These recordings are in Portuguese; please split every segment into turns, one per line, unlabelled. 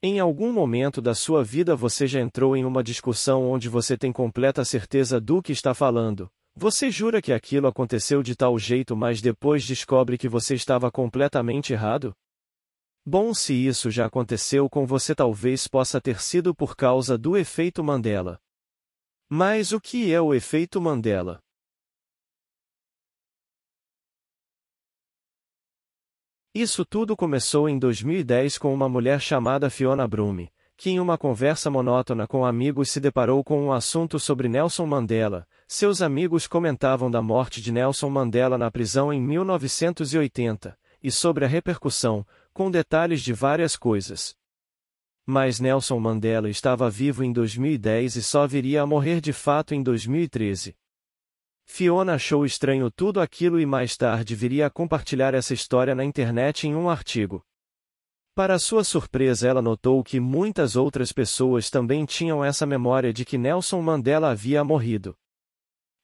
Em algum momento da sua vida você já entrou em uma discussão onde você tem completa certeza do que está falando. Você jura que aquilo aconteceu de tal jeito, mas depois descobre que você estava completamente errado? Bom, se isso já aconteceu com você, talvez possa ter sido por causa do efeito Mandela. Mas o que é o efeito Mandela? Isso tudo começou em 2010 com uma mulher chamada Fiona Brume, que em uma conversa monótona com amigos se deparou com um assunto sobre Nelson Mandela. Seus amigos comentavam da morte de Nelson Mandela na prisão em 1980, e sobre a repercussão, com detalhes de várias coisas. Mas Nelson Mandela estava vivo em 2010 e só viria a morrer de fato em 2013. Fiona achou estranho tudo aquilo e mais tarde viria a compartilhar essa história na internet em um artigo. Para sua surpresa, ela notou que muitas outras pessoas também tinham essa memória de que Nelson Mandela havia morrido.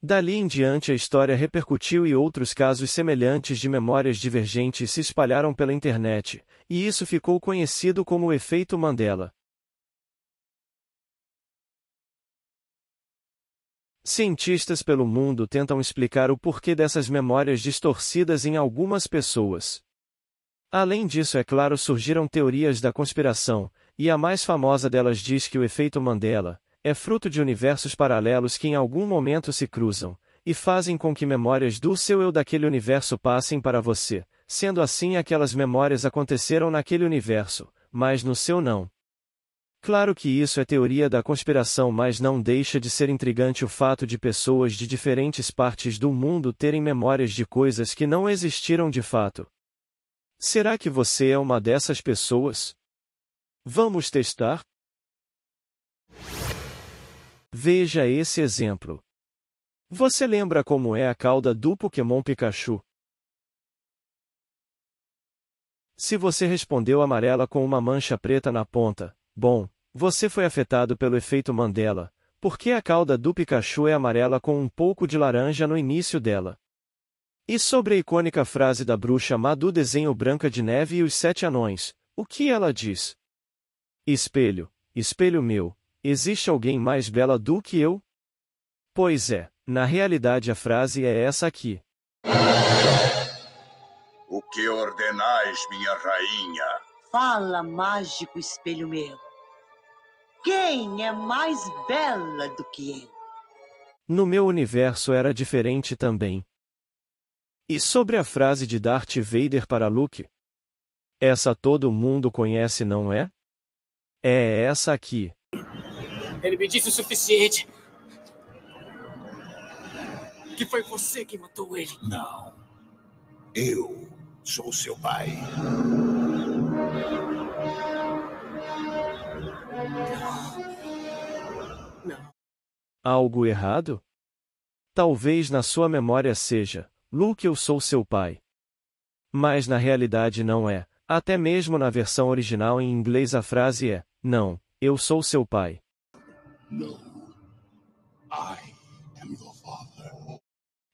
Dali em diante, a história repercutiu e outros casos semelhantes de memórias divergentes se espalharam pela internet, e isso ficou conhecido como o efeito Mandela. Cientistas pelo mundo tentam explicar o porquê dessas memórias distorcidas em algumas pessoas. Além disso, é claro, surgiram teorias da conspiração, e a mais famosa delas diz que o efeito Mandela é fruto de universos paralelos que em algum momento se cruzam, e fazem com que memórias do seu eu daquele universo passem para você, sendo assim aquelas memórias aconteceram naquele universo, mas no seu não. Claro que isso é teoria da conspiração, mas não deixa de ser intrigante o fato de pessoas de diferentes partes do mundo terem memórias de coisas que não existiram de fato. Será que você é uma dessas pessoas? Vamos testar? Veja esse exemplo. Você lembra como é a cauda do Pokémon Pikachu? Se você respondeu amarela com uma mancha preta na ponta, bom, você foi afetado pelo efeito Mandela, porque a cauda do Pikachu é amarela com um pouco de laranja no início dela. E sobre a icônica frase da bruxa Madu desenho Branca de Neve e os Sete Anões, o que ela diz? Espelho, espelho meu, existe alguém mais bela do que eu? Pois é, na realidade a frase é essa aqui. O que ordenais, minha rainha? Fala, mágico espelho meu. Quem é mais bela do que eu? No meu universo era diferente também. E sobre a frase de Darth Vader para Luke? Essa todo mundo conhece, não é? É essa aqui. Ele me disse o suficiente. Que foi você que matou ele. Não. Eu sou seu pai. algo errado? Talvez na sua memória seja, Luke eu sou seu pai. Mas na realidade não é, até mesmo na versão original em inglês a frase é, não, eu sou seu pai.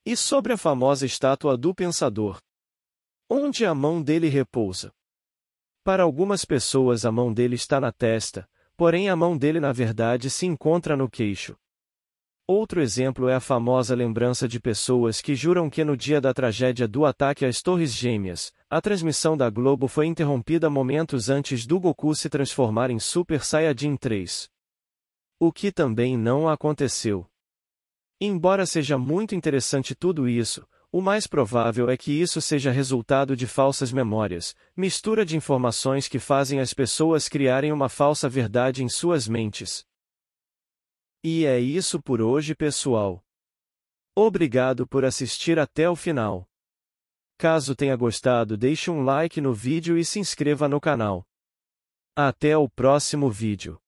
E sobre a famosa estátua do pensador? Onde a mão dele repousa? Para algumas pessoas a mão dele está na testa, porém a mão dele na verdade se encontra no queixo. Outro exemplo é a famosa lembrança de pessoas que juram que no dia da tragédia do ataque às Torres Gêmeas, a transmissão da Globo foi interrompida momentos antes do Goku se transformar em Super Saiyajin 3. O que também não aconteceu. Embora seja muito interessante tudo isso, o mais provável é que isso seja resultado de falsas memórias, mistura de informações que fazem as pessoas criarem uma falsa verdade em suas mentes. E é isso por hoje, pessoal. Obrigado por assistir até o final. Caso tenha gostado, deixe um like no vídeo e se inscreva no canal. Até o próximo vídeo.